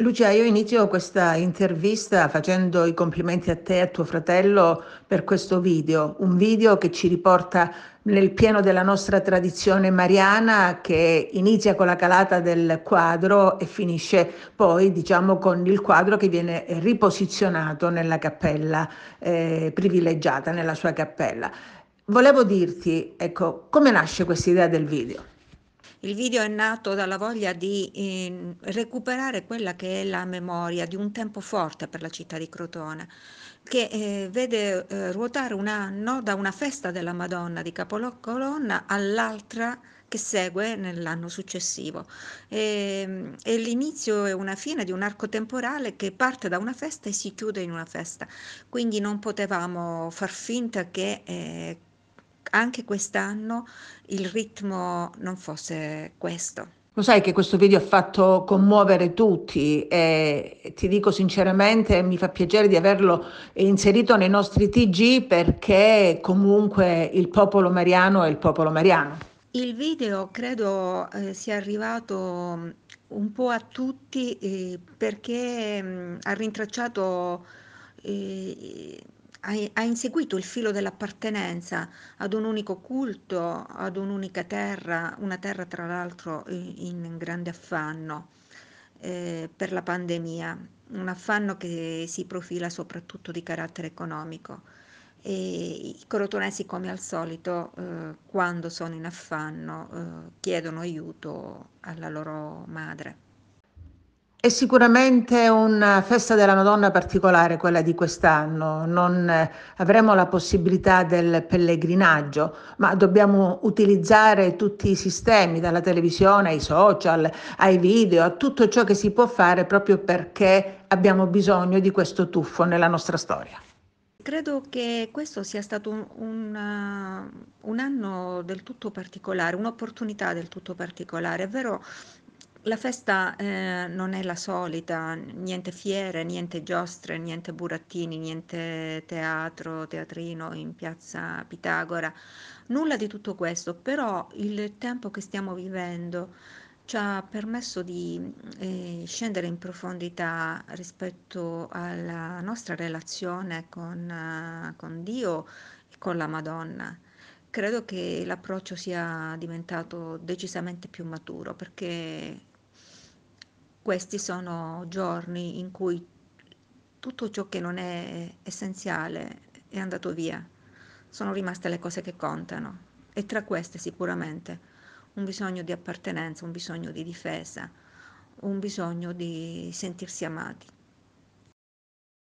Lucia, io inizio questa intervista facendo i complimenti a te e a tuo fratello per questo video, un video che ci riporta nel pieno della nostra tradizione mariana che inizia con la calata del quadro e finisce poi diciamo con il quadro che viene riposizionato nella cappella eh, privilegiata, nella sua cappella. Volevo dirti, ecco, come nasce questa idea del video? Il video è nato dalla voglia di ehm, recuperare quella che è la memoria di un tempo forte per la città di Crotone, che eh, vede eh, ruotare un anno da una festa della Madonna di Capolocolonna all'altra che segue nell'anno successivo. E, ehm, e l'inizio e una fine di un arco temporale che parte da una festa e si chiude in una festa. Quindi non potevamo far finta che eh, anche quest'anno il ritmo non fosse questo. Lo sai che questo video ha fatto commuovere tutti e ti dico sinceramente mi fa piacere di averlo inserito nei nostri TG perché comunque il popolo mariano è il popolo mariano. Il video credo eh, sia arrivato mm, un po' a tutti eh, perché mh, mm, ha rintracciato eh, ha inseguito il filo dell'appartenenza ad un unico culto, ad un'unica terra, una terra tra l'altro in grande affanno eh, per la pandemia, un affanno che si profila soprattutto di carattere economico. E I crotonesi, come al solito, eh, quando sono in affanno, eh, chiedono aiuto alla loro madre. È sicuramente una festa della Madonna particolare quella di quest'anno, non eh, avremo la possibilità del pellegrinaggio, ma dobbiamo utilizzare tutti i sistemi, dalla televisione ai social, ai video, a tutto ciò che si può fare proprio perché abbiamo bisogno di questo tuffo nella nostra storia. Credo che questo sia stato un, un, eh, un, anno del tutto particolare, un'opportunità del tutto particolare. È vero, la festa eh, non è la solita, niente fiere, niente giostre, niente burattini, niente teatro, teatrino in piazza Pitagora, nulla di tutto questo, però il tempo che stiamo vivendo ci ha permesso di eh, scendere in profondità rispetto alla nostra relazione con, uh, con Dio e con la Madonna credo che l'approccio sia diventato decisamente più maturo perché questi sono giorni in cui tutto ciò che non è essenziale è andato via, sono rimaste le cose che contano e tra queste sicuramente un bisogno di appartenenza, un bisogno di difesa, un bisogno di sentirsi amati.